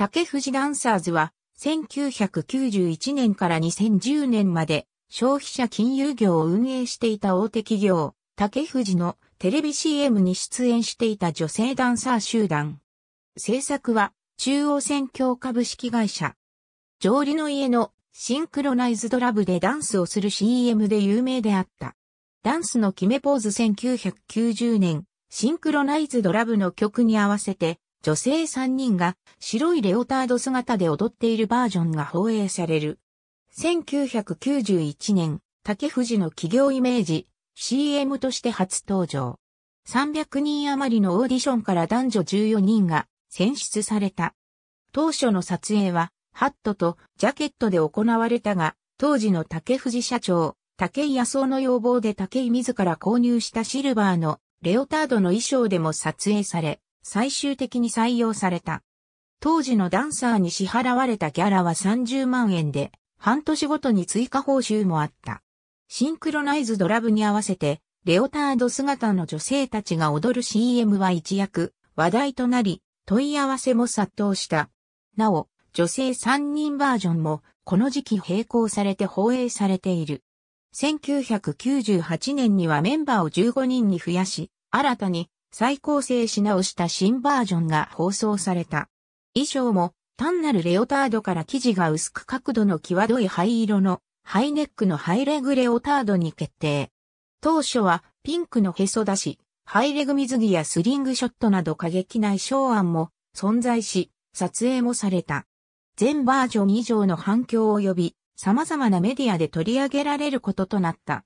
竹藤ダンサーズは、1991年から2010年まで、消費者金融業を運営していた大手企業、竹藤のテレビ CM に出演していた女性ダンサー集団。制作は、中央選挙株式会社。上理の家のシンクロナイズドラブでダンスをする CM で有名であった。ダンスの決めポーズ1990年、シンクロナイズドラブの曲に合わせて、女性3人が白いレオタード姿で踊っているバージョンが放映される。1991年、竹富士の企業イメージ、CM として初登場。300人余りのオーディションから男女14人が選出された。当初の撮影は、ハットとジャケットで行われたが、当時の竹藤社長、竹井康夫の要望で竹井自ら購入したシルバーのレオタードの衣装でも撮影され、最終的に採用された。当時のダンサーに支払われたギャラは30万円で、半年ごとに追加報酬もあった。シンクロナイズドラブに合わせて、レオタード姿の女性たちが踊る CM は一躍話題となり、問い合わせも殺到した。なお、女性3人バージョンもこの時期並行されて放映されている。1998年にはメンバーを15人に増やし、新たに再構成し直した新バージョンが放送された。衣装も単なるレオタードから生地が薄く角度の際どい灰色のハイネックのハイレグレオタードに決定。当初はピンクのへそ出し、ハイレグ水着やスリングショットなど過激な衣装案も存在し、撮影もされた。全バージョン以上の反響を呼び、様々なメディアで取り上げられることとなった。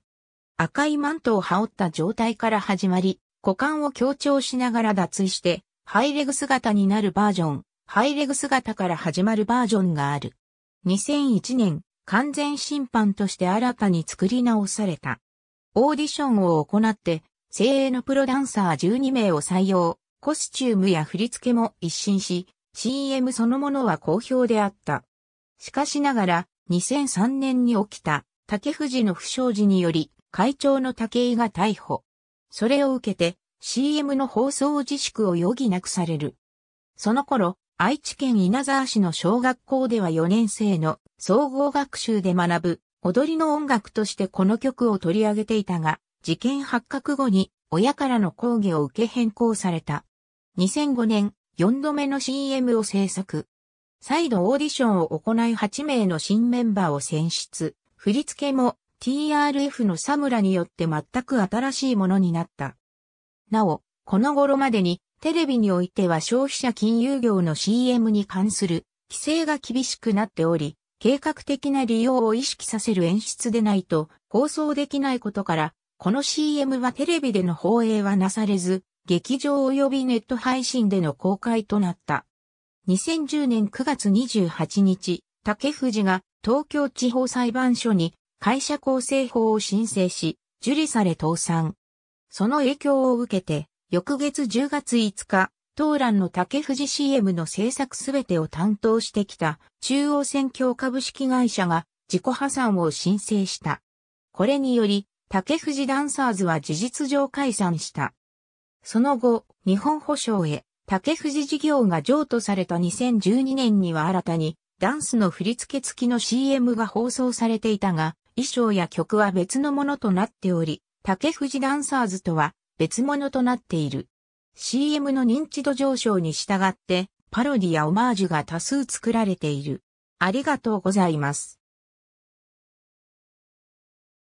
赤いマントを羽織った状態から始まり、股間を強調しながら脱衣して、ハイレグ姿になるバージョン、ハイレグ姿から始まるバージョンがある。2001年、完全審判として新たに作り直された。オーディションを行って、精鋭のプロダンサー12名を採用、コスチュームや振り付けも一新し、CM そのものは好評であった。しかしながら、2003年に起きた、竹藤の不祥事により、会長の竹井が逮捕。それを受けて CM の放送自粛を余儀なくされる。その頃、愛知県稲沢市の小学校では4年生の総合学習で学ぶ踊りの音楽としてこの曲を取り上げていたが、事件発覚後に親からの抗議を受け変更された。2005年、4度目の CM を制作。再度オーディションを行い8名の新メンバーを選出。振り付けも TRF のサムラによって全く新しいものになった。なお、この頃までにテレビにおいては消費者金融業の CM に関する規制が厳しくなっており、計画的な利用を意識させる演出でないと放送できないことから、この CM はテレビでの放映はなされず、劇場及びネット配信での公開となった。2010年9月28日、竹藤が東京地方裁判所に会社構成法を申請し、受理され倒産。その影響を受けて、翌月10月5日、当蘭の竹藤 CM の制作すべてを担当してきた中央選挙株式会社が自己破産を申請した。これにより、竹藤ダンサーズは事実上解散した。その後、日本保証へ、竹藤事業が譲渡された2012年には新たに、ダンスの振り付け付きの CM が放送されていたが、衣装や曲は別のものとなっており、竹藤ダンサーズとは別物となっている。CM の認知度上昇に従って、パロディやオマージュが多数作られている。ありがとうございます。